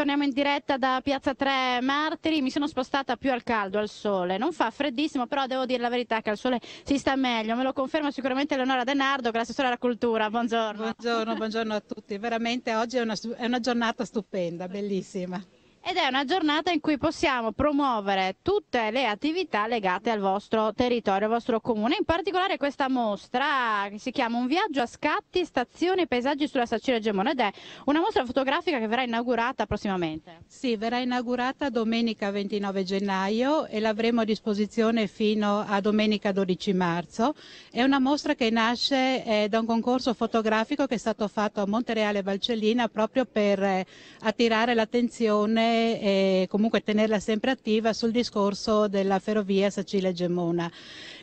torniamo in diretta da Piazza 3 Martiri, mi sono spostata più al caldo, al sole, non fa freddissimo, però devo dire la verità che al sole si sta meglio, me lo conferma sicuramente Leonora Denardo, grazie solo alla cultura, buongiorno. Buongiorno, buongiorno a tutti, veramente oggi è una, è una giornata stupenda, bellissima ed è una giornata in cui possiamo promuovere tutte le attività legate al vostro territorio, al vostro comune. In particolare questa mostra che si chiama Un viaggio a scatti, stazioni e paesaggi sulla Sacina Gemona ed è una mostra fotografica che verrà inaugurata prossimamente. Sì, verrà inaugurata domenica 29 gennaio e l'avremo a disposizione fino a domenica 12 marzo. È una mostra che nasce eh, da un concorso fotografico che è stato fatto a Montereale Valcellina proprio per eh, attirare l'attenzione e eh, comunque tenerla sempre attiva sul discorso della ferrovia Sacile Gemona.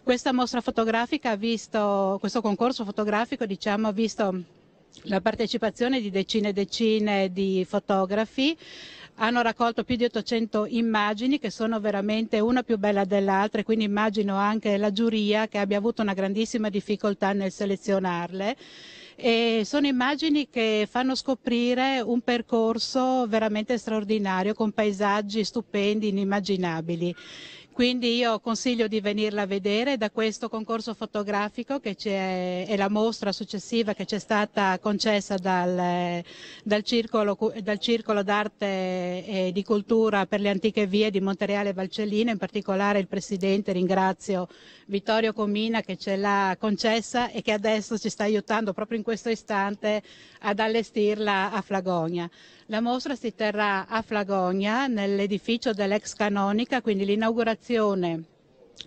Questa mostra fotografica ha visto, questo concorso fotografico diciamo, ha visto la partecipazione di decine e decine di fotografi hanno raccolto più di 800 immagini che sono veramente una più bella dell'altra e quindi immagino anche la giuria che abbia avuto una grandissima difficoltà nel selezionarle e sono immagini che fanno scoprire un percorso veramente straordinario con paesaggi stupendi, inimmaginabili. Quindi io consiglio di venirla a vedere da questo concorso fotografico che c'è, è la mostra successiva che ci è stata concessa dal, dal, circolo, dal circolo, d'arte e di cultura per le antiche vie di Montereale e Valcellina, in particolare il presidente ringrazio Vittorio Comina che ce l'ha concessa e che adesso ci sta aiutando proprio in questo istante ad allestirla a Flagonia. La mostra si terrà a Flagonia nell'edificio dell'ex canonica, quindi l'inaugurazione manifestazione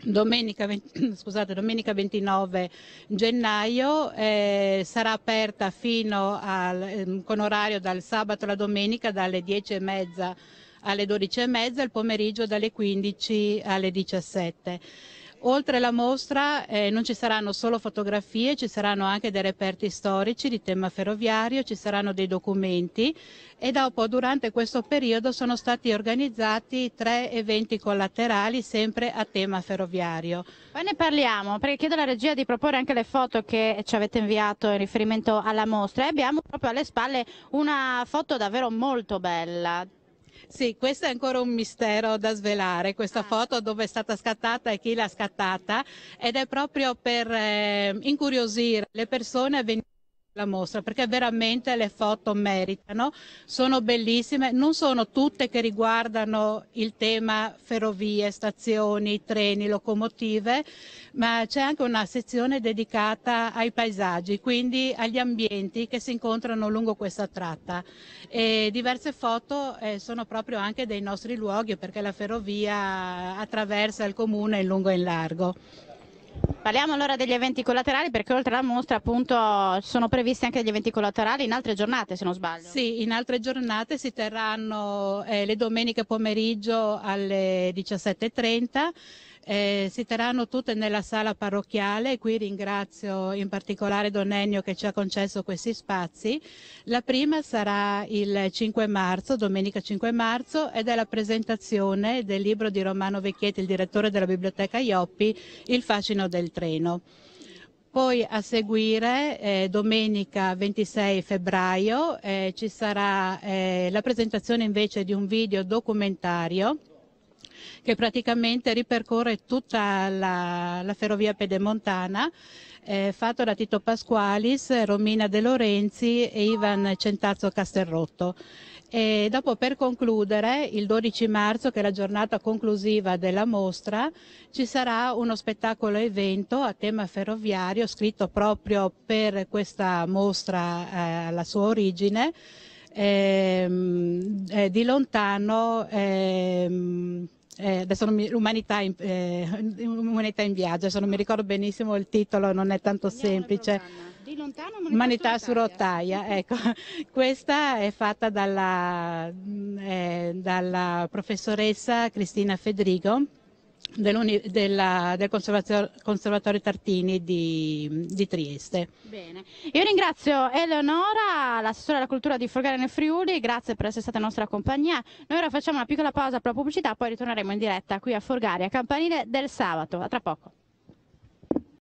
Domenica, scusate, domenica, 29 gennaio eh, sarà aperta al, ehm, con orario dal sabato alla domenica dalle 10 e mezza alle 12.30 e il pomeriggio dalle 15 alle 17. Oltre la mostra eh, non ci saranno solo fotografie, ci saranno anche dei reperti storici di tema ferroviario, ci saranno dei documenti e dopo durante questo periodo sono stati organizzati tre eventi collaterali sempre a tema ferroviario. Poi ne parliamo perché chiedo alla regia di proporre anche le foto che ci avete inviato in riferimento alla mostra e abbiamo proprio alle spalle una foto davvero molto bella sì, questo è ancora un mistero da svelare, questa ah. foto dove è stata scattata e chi l'ha scattata ed è proprio per eh, incuriosire le persone a venire la mostra perché veramente le foto meritano, sono bellissime, non sono tutte che riguardano il tema ferrovie, stazioni, treni, locomotive, ma c'è anche una sezione dedicata ai paesaggi, quindi agli ambienti che si incontrano lungo questa tratta e diverse foto eh, sono proprio anche dei nostri luoghi perché la ferrovia attraversa il comune in lungo e in largo. Parliamo allora degli eventi collaterali perché oltre alla mostra appunto sono previsti anche degli eventi collaterali in altre giornate se non sbaglio. Sì, in altre giornate si terranno eh, le domeniche pomeriggio alle 17.30. Eh, si terranno tutte nella sala parrocchiale, qui ringrazio in particolare Don Ennio che ci ha concesso questi spazi. La prima sarà il 5 marzo, domenica 5 marzo, ed è la presentazione del libro di Romano Vecchietti, il direttore della biblioteca Ioppi, Il fascino del del treno. Poi a seguire, eh, domenica 26 febbraio, eh, ci sarà eh, la presentazione invece di un video documentario che praticamente ripercorre tutta la, la ferrovia pedemontana, eh, fatto da Tito Pasqualis, Romina De Lorenzi e Ivan Centazzo Castelrotto. E dopo per concludere, il 12 marzo, che è la giornata conclusiva della mostra, ci sarà uno spettacolo evento a tema ferroviario scritto proprio per questa mostra eh, alla sua origine, ehm, eh, di lontano ehm, eh, adesso mi, l'umanità, in, eh, l'umanità in, viaggio, adesso non mi ricordo benissimo il titolo, non è tanto Andiamo semplice. Lontano, umanità su rotaia, ecco, questa è fatta dalla, eh, dalla professoressa Cristina Fedrigo della, del conservatorio, conservatorio, Tartini di, di Trieste. Bene. Io ringrazio Eleonora, l'assessore alla cultura di Forgare Friuli, grazie per essere stata nostra compagnia. Noi ora facciamo una piccola pausa per la pubblicità, poi ritorneremo in diretta qui a Forgaria, campanile del sabato. A tra poco.